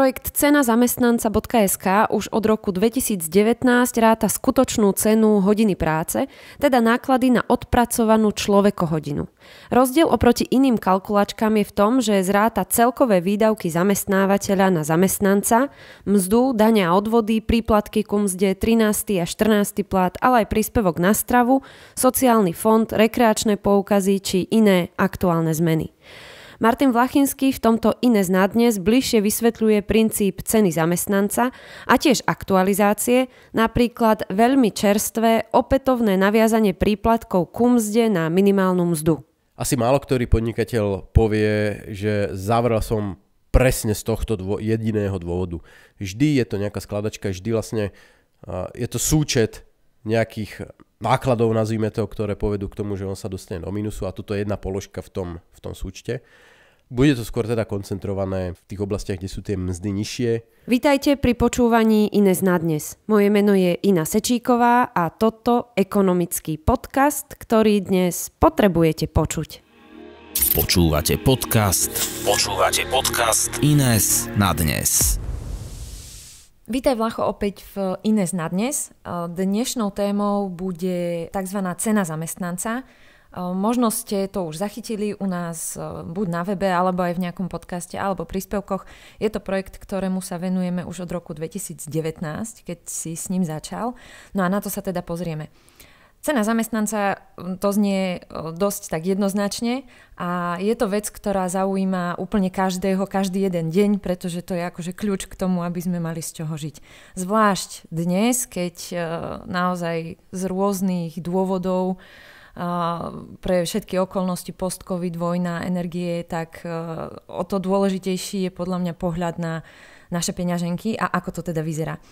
Projekt cena zamestnanca.sk už od roku 2019 ráta skutočnú cenu hodiny práce, teda náklady na odpracovanú človekohodinu. Rozdiel oproti iným kalkulačkám je v tom, že zráta celkové výdavky zamestnávateľa na zamestnanca, mzdu, dania a odvody, príplatky ku mzde, 13. a 14. plat, ale aj príspevok na stravu, sociálny fond, rekreačné poukazy či iné aktuálne zmeny. Martin Vlachinský v tomto iné na dnes bližšie vysvetľuje princíp ceny zamestnanca a tiež aktualizácie, napríklad veľmi čerstvé opätovné naviazanie príplatkov k mzde na minimálnu mzdu. Asi málo ktorý podnikateľ povie, že zavrel som presne z tohto dvo- jediného dôvodu. Vždy je to nejaká skladačka, vždy vlastne uh, je to súčet nejakých nákladov, nazvime to, ktoré povedú k tomu, že on sa dostane do minusu a toto je jedna položka v tom, v tom súčte. Bude to skôr teda koncentrované v tých oblastiach, kde sú tie mzdy nižšie. Vítajte pri počúvaní Ines na dnes. Moje meno je Ina Sečíková a toto ekonomický podcast, ktorý dnes potrebujete počuť. Počúvate podcast. Počúvate podcast Ines na dnes. Vítaj Vlacho opäť v Ines na dnes. Dnešnou témou bude tzv. cena zamestnanca, Ehm, možno ste to už zachytili u nás ehm, buď na webe, alebo aj v nejakom podcaste, alebo príspevkoch. Je to projekt, ktorému sa venujeme už od roku 2019, keď si s ním začal. No a na to sa teda pozrieme. Cena zamestnanca ehm, to znie dosť tak jednoznačne a je to vec, ktorá zaujíma úplne každého, každý jeden deň, pretože to je akože kľúč k tomu, aby sme mali z čoho žiť. Zvlášť dnes, keď naozaj z rôznych dôvodov pre všetky okolnosti post-covid, vojna, energie, tak e, o to dôležitejší je podľa mňa pohľad na naše peňaženky a ako to teda vyzerá.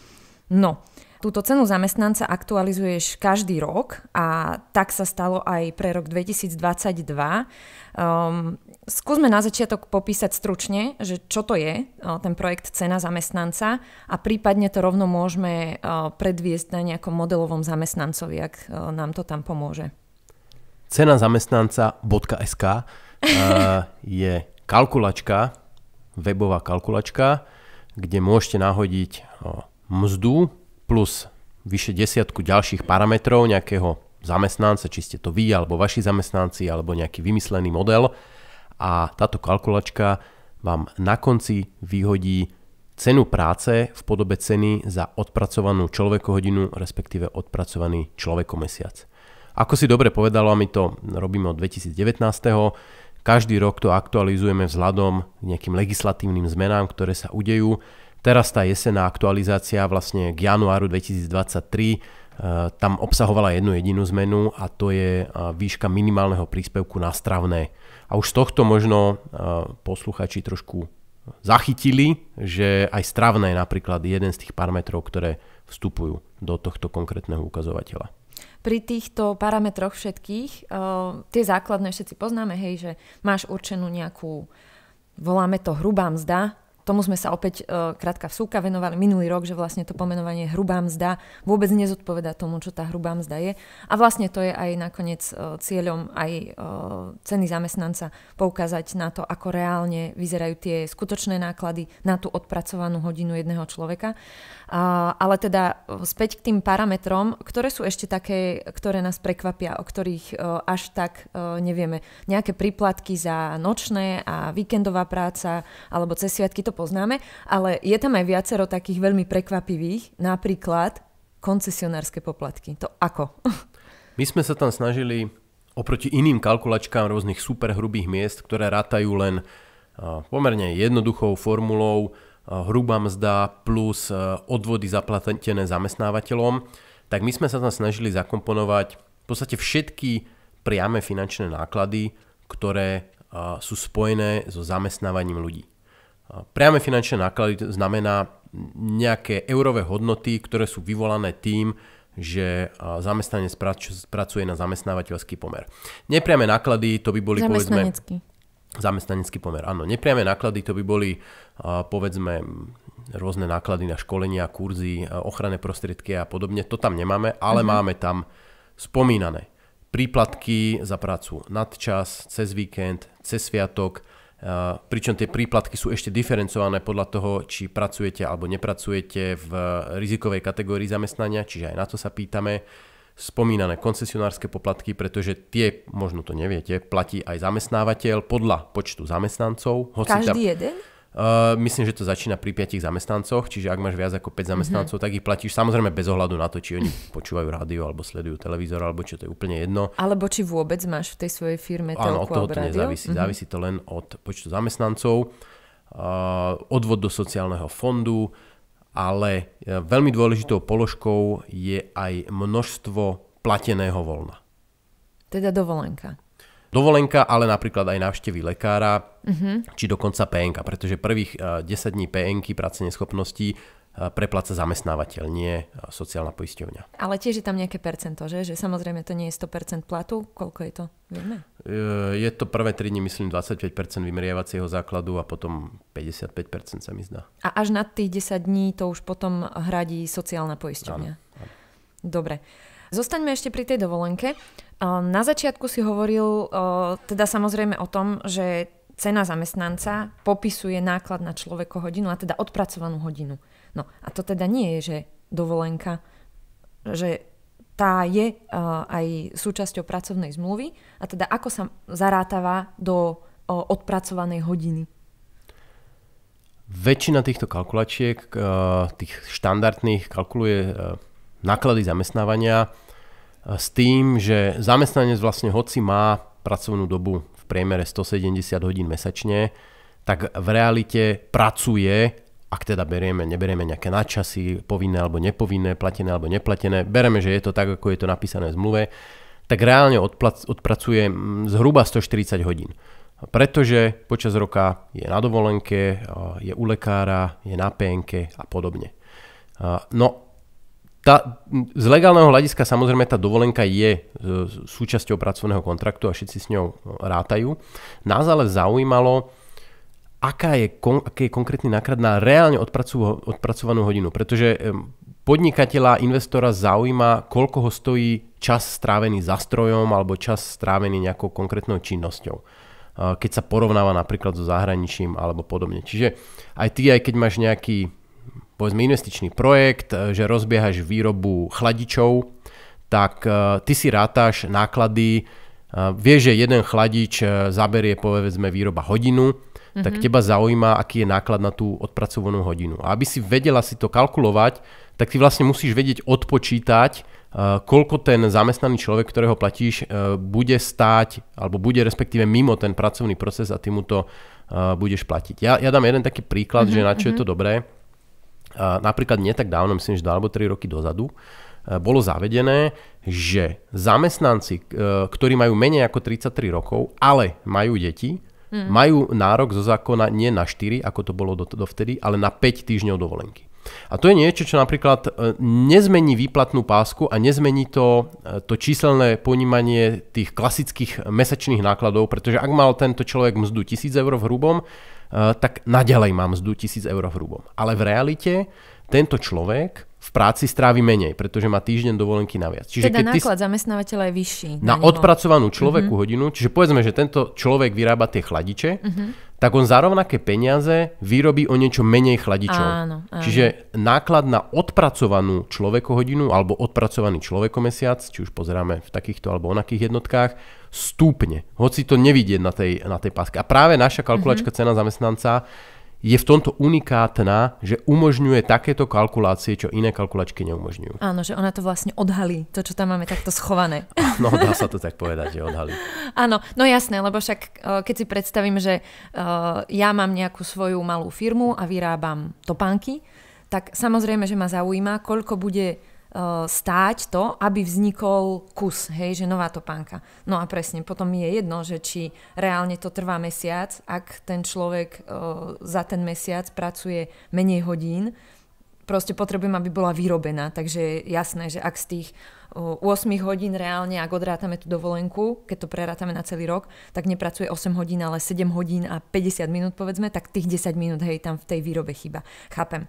No, túto cenu zamestnanca aktualizuješ každý rok a tak sa stalo aj pre rok 2022. Um, ehm, skúsme na začiatok popísať stručne, že čo to je e, ten projekt cena zamestnanca a prípadne to rovno môžeme e, predviesť na nejakom modelovom zamestnancovi, ak nám to tam pomôže cena zamestnanca.sk eh, je kalkulačka, webová kalkulačka, kde môžete nahodiť eh, mzdu plus vyše desiatku ďalších parametrov nejakého zamestnanca, či ste to vy, alebo vaši zamestnanci, alebo nejaký vymyslený model. A táto kalkulačka vám na konci vyhodí cenu práce v podobe ceny za odpracovanú človekohodinu, respektíve odpracovaný človekomesiac. Ako si dobre povedalo, a my to robíme od 2019. Každý rok to aktualizujeme vzhľadom k nejakým legislatívnym zmenám, ktoré sa udejú. Teraz tá jesená aktualizácia vlastne k januáru 2023 e, tam obsahovala jednu jedinú zmenu a to je e, výška minimálneho príspevku na stravné. A už z tohto možno e, posluchači trošku zachytili, že aj stravné je napríklad jeden z tých parametrov, ktoré vstupujú do tohto konkrétneho ukazovateľa pri týchto parametroch všetkých, uh, tie základné všetci poznáme, hej, že máš určenú nejakú, voláme to hrubá mzda, Tomu sme sa opäť e, krátka vsúka venovali minulý rok, že vlastne to pomenovanie hrubá mzda vôbec nezodpoveda tomu, čo tá hrubá mzda je. A vlastne to je aj nakoniec e, cieľom aj e, ceny zamestnanca poukázať na to, ako reálne vyzerajú tie skutočné náklady na tú odpracovanú hodinu jedného človeka. A, ale teda e, späť k tým parametrom, ktoré sú ešte také, ktoré nás prekvapia, o ktorých e, až tak e, nevieme. Nejaké príplatky za nočné a víkendová práca alebo cez sviatky, to poznáme, ale je tam aj viacero takých veľmi prekvapivých, napríklad koncesionárske poplatky. To ako? My sme sa tam snažili oproti iným kalkulačkám rôznych superhrubých miest, ktoré rátajú len pomerne jednoduchou formulou hrubá mzda plus odvody zaplatené zamestnávateľom, tak my sme sa tam snažili zakomponovať v podstate všetky priame finančné náklady, ktoré sú spojené so zamestnávaním ľudí. Priame finančné náklady znamená nejaké eurové hodnoty, ktoré sú vyvolané tým, že zamestnanec pracuje na zamestnávateľský pomer. Nepriame náklady, to by boli povedzme... Zamestnanecký pomer, áno. Nepriame náklady, to by boli povedzme rôzne náklady na školenia, kurzy, ochranné prostriedky a podobne. To tam nemáme, ale mhm. máme tam spomínané príplatky za prácu nadčas, cez víkend, cez sviatok, Eh, pričom tie príplatky sú ešte diferencované podľa toho, či pracujete alebo nepracujete v rizikovej kategórii zamestnania, čiže aj na to sa pýtame. Spomínané koncesionárske poplatky, pretože tie, možno to neviete, platí aj zamestnávateľ podľa počtu zamestnancov. Hoci Každý tam, jeden? Uh, myslím, že to začína pri 5 zamestnancoch, čiže ak máš viac ako 5 zamestnancov, mm-hmm. tak ich platíš samozrejme bez ohľadu na to, či oni počúvajú rádio alebo sledujú televízor, alebo čo to je úplne jedno. Alebo či vôbec máš v tej svojej firme Áno, od toho to nezávisí, mm-hmm. závisí to len od počtu zamestnancov, uh, odvod do sociálneho fondu, ale e, veľmi dôležitou položkou je aj množstvo plateného voľna. Teda dovolenka dovolenka, ale napríklad aj návštevy lekára, mm-hmm. či dokonca PNK, pretože prvých 10 e, dní PNK, práce neschopností, e, prepláca zamestnávateľ, nie e, sociálna poisťovňa. Ale tiež je tam nejaké percento, že? že samozrejme to nie je 100% platu. Koľko je to? Vieme? Je to prvé 3 dní, myslím, 25% vymeriavacieho základu a potom 55% sa mi zdá. A až na tých 10 dní to už potom hradí sociálna poisťovňa. Dobre. Dobre. Zostaňme ešte pri tej dovolenke. Ehm, na začiatku si hovoril ehm, teda samozrejme o tom, že cena zamestnanca popisuje náklad na človeko hodinu, a teda odpracovanú hodinu. No a to teda nie je, že dovolenka, že tá je ehm, aj súčasťou pracovnej zmluvy a teda ako sa zarátava do odpracovanej hodiny? Väčšina týchto kalkulačiek, tých štandardných, kalkuluje náklady zamestnávania e, s tým, že zamestnanec vlastne hoci má pracovnú dobu v priemere 170 hodín mesačne, tak v realite pracuje, ak teda berieme, neberieme nejaké nadčasy, povinné alebo nepovinné, platené alebo neplatené, bereme, že je to tak, ako je to napísané v zmluve, tak reálne odpracuje zhruba 140 hodín. Pretože počas roka je na dovolenke, e, je u lekára, je na PNK a podobne. E, no tá, z legálneho hľadiska samozrejme tá dovolenka je e, súčasťou pracovného kontraktu a všetci s ňou e, rátajú. Nás ale zaujímalo, aká je, kon, aký je konkrétny náklad na reálne odpracovanú hodinu. Pretože podnikateľa, investora zaujíma, koľko ho stojí čas strávený za strojom alebo čas strávený nejakou konkrétnou činnosťou e, keď sa porovnáva napríklad so zahraničím alebo podobne. Čiže aj ty, aj keď máš nejaký povedzme investičný projekt, eh, že rozbiehaš výrobu chladičov, tak eh, ty si rátaš náklady, eh, vieš, že jeden chladič zaberie povedzme výroba hodinu, mm-hmm. tak mhm. teba zaujíma, aký je náklad na tú odpracovanú hodinu. A aby si vedela si to kalkulovať, tak ty vlastne musíš vedieť odpočítať, koľko ten zamestnaný človek, ktorého platíš, bude stáť, alebo bude respektíve mimo ten pracovný proces a ty mu to budeš platiť. Ja, ja dám jeden taký príklad, mm-hmm, že mhm, na čo mm-hmm. je mhm. to dobré napríklad nie tak dávno, myslím, že 2 alebo 3 roky dozadu, e, bolo zavedené, že zamestnanci, e, ktorí majú menej ako 33 rokov, ale majú deti, mm. majú nárok zo zákona nie na 4, ako to bolo dovtedy, ale na 5 týždňov dovolenky. A to je niečo, čo napríklad e, nezmení výplatnú pásku a nezmení to, to číselné ponímanie tých klasických mesačných nákladov, pretože ak mal tento človek mzdu 1000 eur v hrubom, Eh, tak naďalej mám mzdu 1000 eur hrubom. Ale v realite tento človek v práci strávi menej, pretože má týždeň dovolenky naviac. Čiže teda keď náklad ty... zamestnávateľa je vyšší. Na, na odpracovanú človeku uh-huh. hodinu, čiže povedzme, že tento človek vyrába tie chladiče, uh-huh. tak on za rovnaké peniaze vyrobí o niečo menej chladičov. Áno, áno. Čiže náklad na odpracovanú človeku hodinu alebo odpracovaný mesiac, či už pozeráme v takýchto alebo onakých jednotkách, stúpne, hoci to nevidieť na tej, na tej páske. A práve naša kalkulačka mm-hmm. cena zamestnanca je v tomto unikátna, že umožňuje takéto kalkulácie, čo iné kalkulačky neumožňujú. Áno, že ona to vlastne odhalí, to, čo tam máme takto schované. No, dá sa to tak povedať, že odhalí. Áno, no jasné, lebo však eh, keď si predstavím, že eh, ja mám nejakú svoju malú firmu a vyrábam topánky, tak samozrejme, že ma zaujíma, koľko bude Eh, stáť to, aby vznikol kus, hej, že nová topánka. No a presne, potom je jedno, že či reálne to trvá mesiac, ak ten človek eh, za ten mesiac pracuje menej hodín, proste potrebujem, aby bola vyrobená. Takže jasné, že ak z tých 8 eh, hodín reálne, ak odrátame tú dovolenku, keď to prerátame na celý rok, tak nepracuje 8 hodín, ale 7 hodín a 50 minút povedzme, tak tých 10 minút, hej, tam v tej výrobe chyba. Chápem.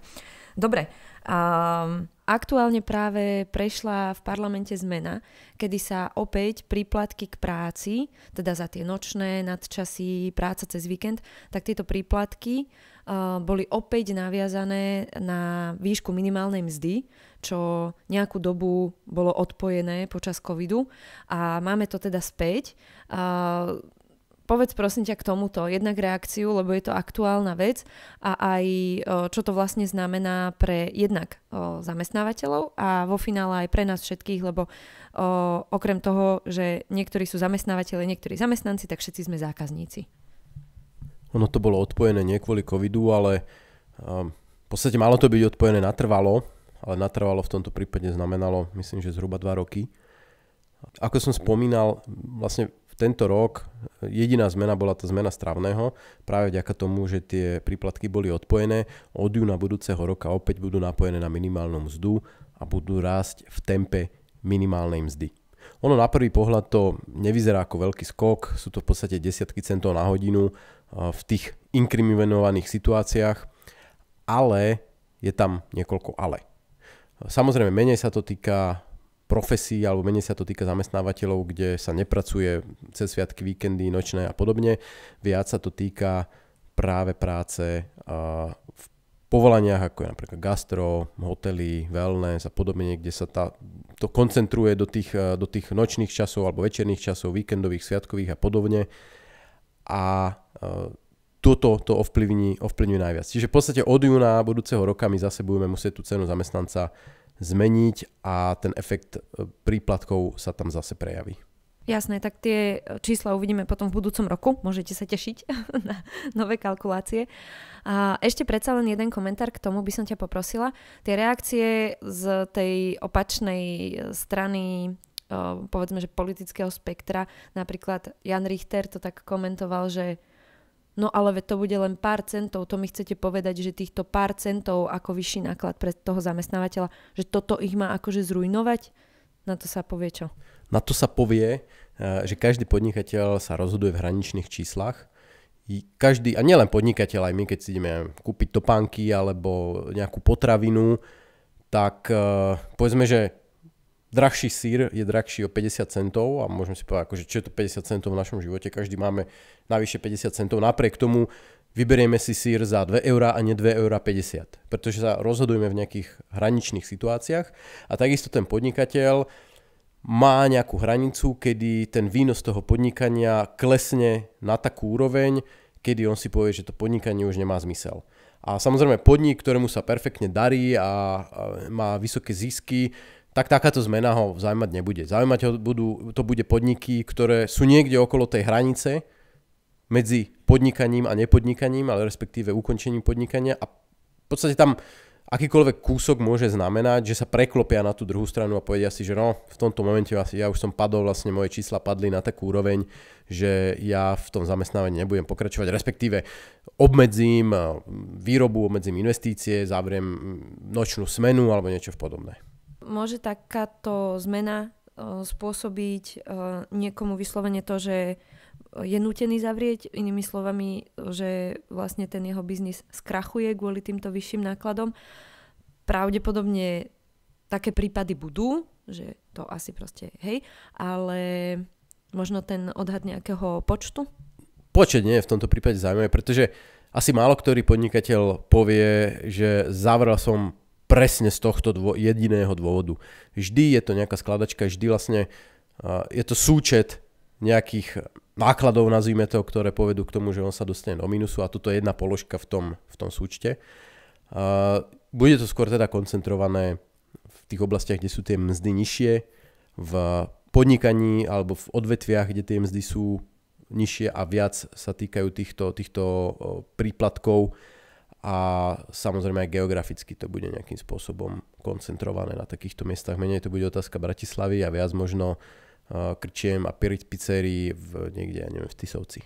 Dobre, Um, aktuálne práve prešla v parlamente zmena, kedy sa opäť príplatky k práci, teda za tie nočné, nadčasy, práca cez víkend, tak tieto príplatky uh, boli opäť naviazané na výšku minimálnej mzdy, čo nejakú dobu bolo odpojené počas covidu a máme to teda späť. Uh, povedz prosím ťa k tomuto jednak reakciu, lebo je to aktuálna vec a aj čo to vlastne znamená pre jednak zamestnávateľov a vo finále aj pre nás všetkých, lebo okrem toho, že niektorí sú zamestnávateľe, niektorí zamestnanci, tak všetci sme zákazníci. Ono to bolo odpojené nie kvôli covidu, ale v podstate malo to byť odpojené natrvalo, ale natrvalo v tomto prípade znamenalo, myslím, že zhruba 2 roky. Ako som spomínal, vlastne tento rok jediná zmena bola tá zmena stravného, práve vďaka tomu, že tie príplatky boli odpojené. Od júna budúceho roka opäť budú napojené na minimálnu mzdu a budú rásť v tempe minimálnej mzdy. Ono na prvý pohľad to nevyzerá ako veľký skok, sú to v podstate desiatky centov na hodinu eh, v tých inkriminovaných situáciách, ale je tam niekoľko ale. Samozrejme, menej sa to týka profesí, alebo menej sa to týka zamestnávateľov, kde sa nepracuje cez sviatky, víkendy, nočné a podobne. Viac sa to týka práve práce v povolaniach, ako je napríklad gastro, hotely, wellness a podobne, kde sa tá, to koncentruje do tých, e, do tých nočných časov alebo večerných časov, víkendových, sviatkových a podobne. A e, toto to ovplyvní, ovplyvní najviac. Čiže v podstate od júna budúceho roka my zase budeme musieť tú cenu zamestnanca zmeniť a ten efekt e, príplatkov sa tam zase prejaví. Jasné, tak tie e, čísla uvidíme potom v budúcom roku. Môžete sa tešiť na nové kalkulácie. A ešte predsa len jeden komentár k tomu by som ťa poprosila. Tie reakcie z tej opačnej e, strany povedzme, že politického spektra. Napríklad Jan Richter to tak komentoval, že No ale to bude len pár centov, to mi chcete povedať, že týchto pár centov ako vyšší náklad pre toho zamestnávateľa, že toto ich má akože zrujnovať? Na to sa povie čo? Na to sa povie, e, že každý podnikateľ sa rozhoduje v hraničných číslach. Každý, a nielen podnikateľ, aj my keď si ideme kúpiť topánky alebo nejakú potravinu, tak e, povedzme, že drahší sír je drahší o 50 centov a môžeme si povedať, akože, čo je to 50 centov v našom živote, každý máme navyše 50 centov, napriek tomu vyberieme si sír za 2 eurá a nie 2,50 eurá pretože sa rozhodujeme v nejakých hraničných situáciách a takisto ten podnikateľ má nejakú hranicu, kedy ten výnos toho podnikania klesne na takú úroveň, kedy on si povie, že to podnikanie už nemá zmysel. A samozrejme podnik, ktorému sa perfektne darí a má vysoké zisky, tak takáto zmena ho zaujímať nebude. Zaujímať ho budú, to bude podniky, ktoré sú niekde okolo tej hranice medzi podnikaním a nepodnikaním, ale respektíve ukončením podnikania a v podstate tam akýkoľvek kúsok môže znamenať, že sa preklopia na tú druhú stranu a povedia si, že no, v tomto momente asi ja už som padol, vlastne moje čísla padli na takú úroveň, že ja v tom zamestnávaní nebudem pokračovať, respektíve obmedzím výrobu, obmedzím investície, zavriem nočnú smenu alebo niečo v podobné môže takáto zmena e, spôsobiť e, niekomu vyslovene to, že je nutený zavrieť, inými slovami, že vlastne ten jeho biznis skrachuje kvôli týmto vyšším nákladom. Pravdepodobne také prípady budú, že to asi proste hej, ale možno ten odhad nejakého počtu? Počet nie je v tomto prípade zaujímavé, pretože asi málo ktorý podnikateľ povie, že zavrel som presne z tohto dvo- jediného dôvodu. Vždy je to nejaká skladačka, vždy vlastne uh, je to súčet nejakých nákladov, nazvime to, ktoré povedú k tomu, že on sa dostane do minusu a toto je jedna položka v tom, v tom súčte. Uh, bude to skôr teda koncentrované v tých oblastiach, kde sú tie mzdy nižšie, v podnikaní alebo v odvetviach, kde tie mzdy sú nižšie a viac sa týkajú týchto, týchto príplatkov, a samozrejme aj geograficky to bude nejakým spôsobom koncentrované na takýchto miestach. Menej to bude otázka Bratislavy a viac možno krčiem a pizzerii v niekde, ja neviem, v Tisovci.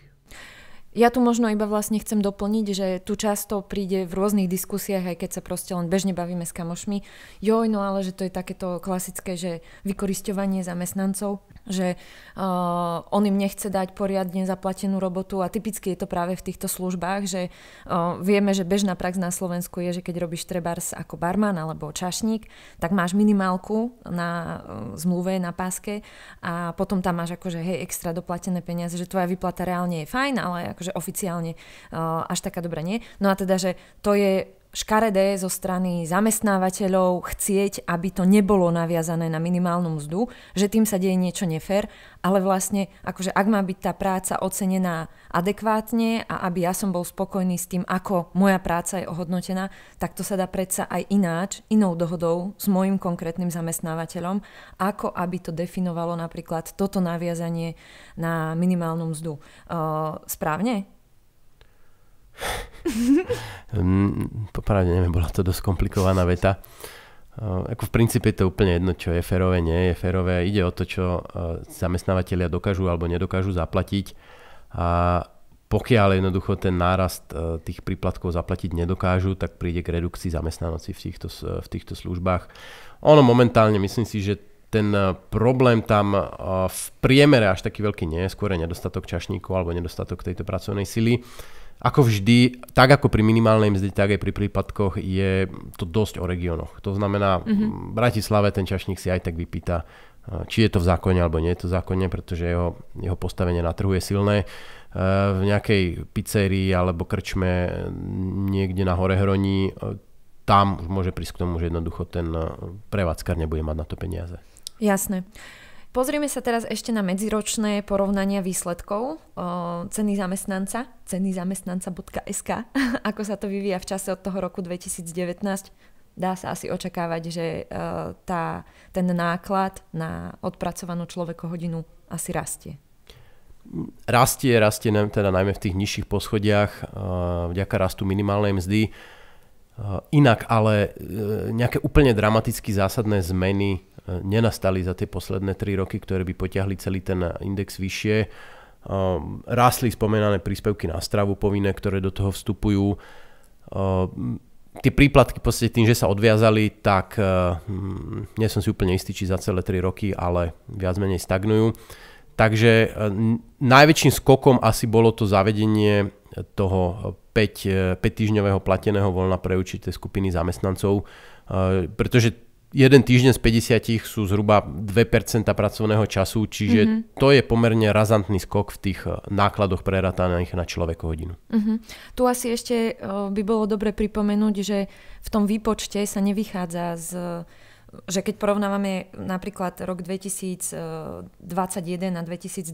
Ja tu možno iba vlastne chcem doplniť, že tu často príde v rôznych diskusiách, aj keď sa proste len bežne bavíme s kamošmi, joj, no ale že to je takéto klasické, že vykoristovanie zamestnancov že uh, on im nechce dať poriadne zaplatenú robotu a typicky je to práve v týchto službách, že uh, vieme, že bežná prax na Slovensku je, že keď robíš trebárs ako barman alebo čašník, tak máš minimálku na uh, zmluve, na páske a potom tam máš akože hej, extra doplatené peniaze, že tvoja vyplata reálne je fajn, ale akože oficiálne uh, až taká dobrá nie. No a teda, že to je škaredé zo strany zamestnávateľov chcieť, aby to nebolo naviazané na minimálnu mzdu, že tým sa deje niečo nefér, ale vlastne akože ak má byť tá práca ocenená adekvátne a aby ja som bol spokojný s tým, ako moja práca je ohodnotená, tak to sa dá predsa aj ináč, inou dohodou s môjim konkrétnym zamestnávateľom, ako aby to definovalo napríklad toto naviazanie na minimálnu mzdu. Uh, správne? Ehm, Popravde neviem, bola to dosť komplikovaná veta. Ehm, ako v princípe je to úplne jedno, čo je férové, nie je férové. Ide o to, čo ehm, zamestnávateľia dokážu alebo nedokážu zaplatiť. A pokiaľ jednoducho ten nárast tých príplatkov zaplatiť nedokážu, tak príde k redukcii zamestnanosti v týchto, v týchto službách. Ono momentálne, myslím si, že ten problém tam v priemere až taký veľký nie je, skôr je nedostatok čašníkov alebo nedostatok tejto pracovnej sily. Ako vždy, tak ako pri minimálnej mzde, tak aj pri prípadkoch je to dosť o regiónoch. To znamená, mm-hmm. v Bratislave ten čašník si aj tak vypýta, eh, či je to v zákone alebo nie je to v zákone, pretože jeho, jeho postavenie na trhu je silné. Eh, v nejakej pizzerii alebo krčme mm, niekde na hore Hroní, eh, tam môže prísť k tomu, že jednoducho ten prevádzkar nebude mať na to peniaze. Jasné. Pozrieme sa teraz ešte na medziročné porovnania výsledkov o, ceny zamestnanca, ceny zamestnanca.sk, ako sa to vyvíja v čase od toho roku 2019. Dá sa asi očakávať, že o, e, tá, ten náklad na odpracovanú hodinu asi rastie. Rastie, rastie teda najmä v tých nižších poschodiach e, vďaka rastu minimálnej mzdy Eh, inak ale eh, nejaké úplne dramaticky zásadné zmeny eh, nenastali za tie posledné 3 roky, ktoré by potiahli celý ten index vyššie. Rásli spomenané príspevky na stravu povinné, ktoré do toho vstupujú. Tie príplatky podstate tým, že sa odviazali, tak hm, nie som si úplne istý, či za celé 3 roky, ale viac menej stagnujú. Takže najväčším skokom asi bolo to zavedenie toho 5, 5 e, týždňového plateného voľna pre určité skupiny zamestnancov, e, pretože jeden týždeň z 50 sú zhruba 2% pracovného času, čiže mm-hmm. to je pomerne razantný skok v tých e, nákladoch prerataných na človeko hodinu. Mm-hmm. Tu asi ešte by bolo dobre pripomenúť, že v tom výpočte sa nevychádza z že keď porovnávame napríklad rok 2021 eh, a 2022,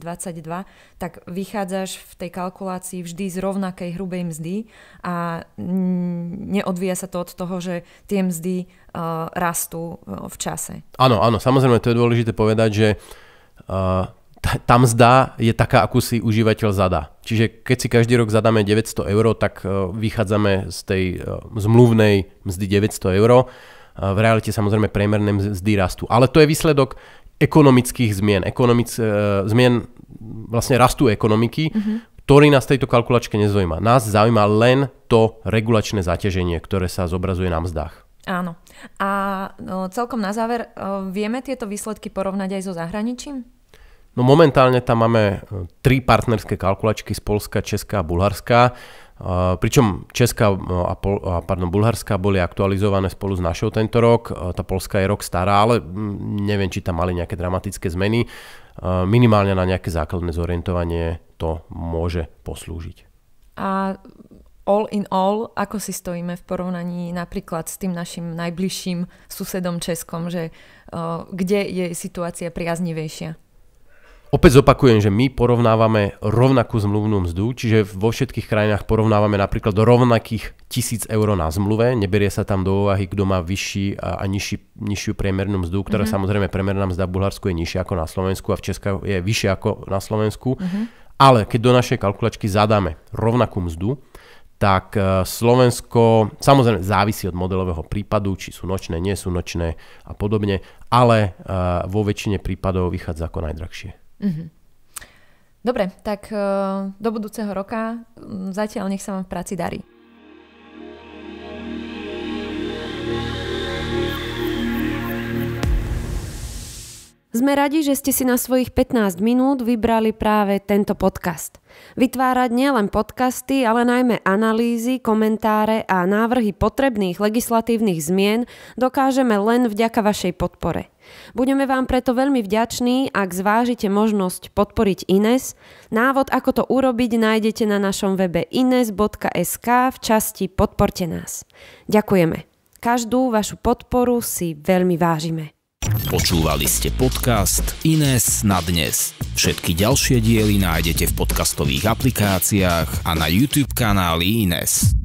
tak vychádzaš v tej kalkulácii vždy z rovnakej hrubej mzdy a neodvíja sa to od toho, že tie mzdy uh, rastú eh, v čase. Áno, áno, samozrejme, to je dôležité povedať, že uh, tá mzda je taká, akú si užívateľ zadá. Čiže keď si každý rok zadáme 900 eur, tak vychádzame z tej zmluvnej mzdy 900 eur v realite samozrejme priemerné mzdy rastú. Ale to je výsledok ekonomických zmien, ekonomic, eh, zmien vlastne rastu ekonomiky, mm-hmm. ktorý nás tejto kalkulačke nezaujíma. Nás zaujíma len to regulačné zaťaženie, ktoré sa zobrazuje na mzdách. Áno. A no, celkom na záver, eh, vieme tieto výsledky porovnať aj so zahraničím? No momentálne tam máme eh, tri partnerské kalkulačky z Polska, Česka a Bulharska. Eh, pričom Česká eh, a, Pol, a pardon, Bulharska boli aktualizované spolu s našou tento rok. Eh, tá Polska je rok stará, ale mm, neviem, či tam mali nejaké dramatické zmeny. Minimálne na nejaké základné zorientovanie to môže poslúžiť. A all in all, ako si stojíme v porovnaní napríklad s tým našim najbližším susedom Českom, že kde je situácia priaznivejšia? Opäť zopakujem, že my porovnávame rovnakú zmluvnú mzdu, čiže vo všetkých krajinách porovnávame napríklad do rovnakých 1000 eur na zmluve, neberie sa tam do úvahy, kto má vyšší a, a nižší, nižšiu priemernú mzdu, ktorá mm-hmm. samozrejme priemerná mzda v Bulharsku je nižšia ako na Slovensku a v Česku je vyššia ako na Slovensku. Mm-hmm. Ale keď do našej kalkulačky zadáme rovnakú mzdu, tak e, Slovensko samozrejme závisí od modelového prípadu, či sú nočné, nie sú nočné a podobne, ale e, vo väčšine prípadov vychádza ako najdrahšie. Mm-hmm. Dobre, tak e, do budúceho roka zatiaľ nech sa vám v práci darí. Sme radi, že ste si na svojich 15 minút vybrali práve tento podcast. Vytvárať nielen podcasty, ale najmä analýzy, komentáre a návrhy potrebných legislatívnych zmien dokážeme len vďaka vašej podpore. Budeme vám preto veľmi vďační, ak zvážite možnosť podporiť Ines. Návod, ako to urobiť, nájdete na našom webe ines.sk v časti Podporte nás. Ďakujeme. Každú vašu podporu si veľmi vážime. Počúvali ste podcast Ines na dnes. Všetky ďalšie diely nájdete v podcastových aplikáciách a na YouTube kanáli Ines.